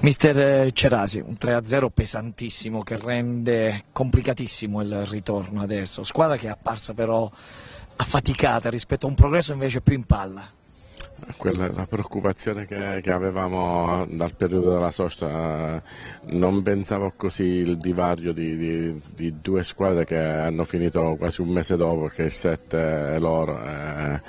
Mister eh, Cerasi, un 3-0 pesantissimo che rende complicatissimo il ritorno adesso, squadra che è apparsa però affaticata rispetto a un progresso invece più in palla. Quella è la preoccupazione che, che, avevamo dal periodo della sosta, non pensavo così il divario di, di, di, due squadre che hanno finito quasi un mese dopo, che il 7 è loro, eh,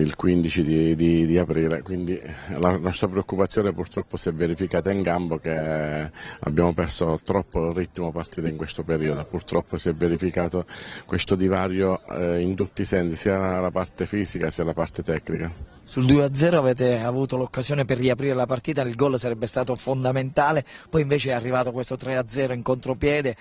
il 15 di, di, aprile, quindi la nostra preoccupazione purtroppo si è verificata in gambo che abbiamo perso troppo il ritmo partita in questo periodo, purtroppo si è verificato questo divario eh, in tutti i sensi, sia la parte fisica sia la parte tecnica. Sul 2-0 avete avuto l'occasione per riaprire la partita, il gol sarebbe stato fondamentale, poi invece è arrivato questo 3-0 in contropiede,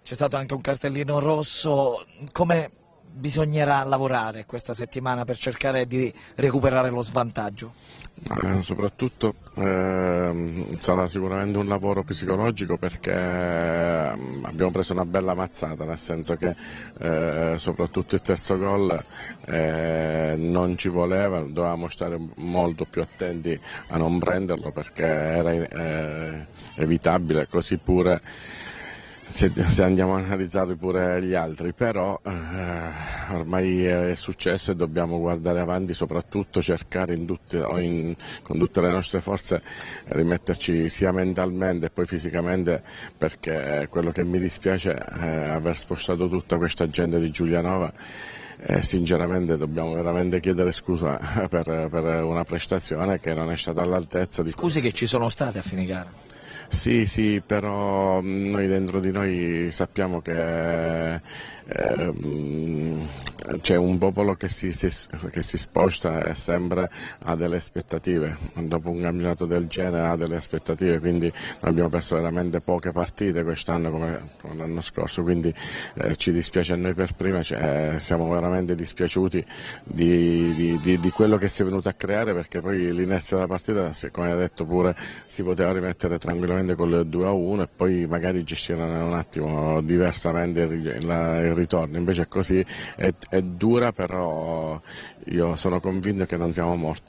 c'è stato anche un cartellino rosso, come bisognerà lavorare questa settimana per cercare di recuperare lo svantaggio? Eh, soprattutto eh, sarà sicuramente un lavoro psicologico perché ehm, abbiamo preso una bella mazzata, nel senso che eh, soprattutto il terzo gol eh, non ci voleva, dovevamo stare molto più attenti a non prenderlo perché era eh, evitabile, così pure se, se, andiamo a analizzare pure gli altri, però eh, ormai è successo e dobbiamo guardare avanti, soprattutto cercare in tutte, in, con tutte le nostre forze rimetterci sia mentalmente e poi fisicamente, perché quello che mi dispiace è aver spostato tutta questa gente di Giulianova. Eh, sinceramente dobbiamo veramente chiedere scusa per, per una prestazione che non è stata all'altezza. Di... Scusi che ci sono state a fine gara? Sì, sì, però mm, noi dentro di noi sappiamo che ehm, c'è un popolo che si, si, che si, sposta e sempre ha delle aspettative, dopo un campionato del genere ha delle aspettative, quindi noi abbiamo perso veramente poche partite quest'anno come, come l'anno scorso, quindi eh, ci dispiace a noi per prima, cioè, eh, siamo veramente dispiaciuti di, di, di, di, quello che si è venuto a creare perché poi l'inizio della partita, come ha detto pure, si poteva rimettere tranquillamente sicuramente con le 2 a 1 e poi magari gestionare un attimo diversamente il, ritorno. Invece così è, è dura, però io sono convinto che non siamo morti.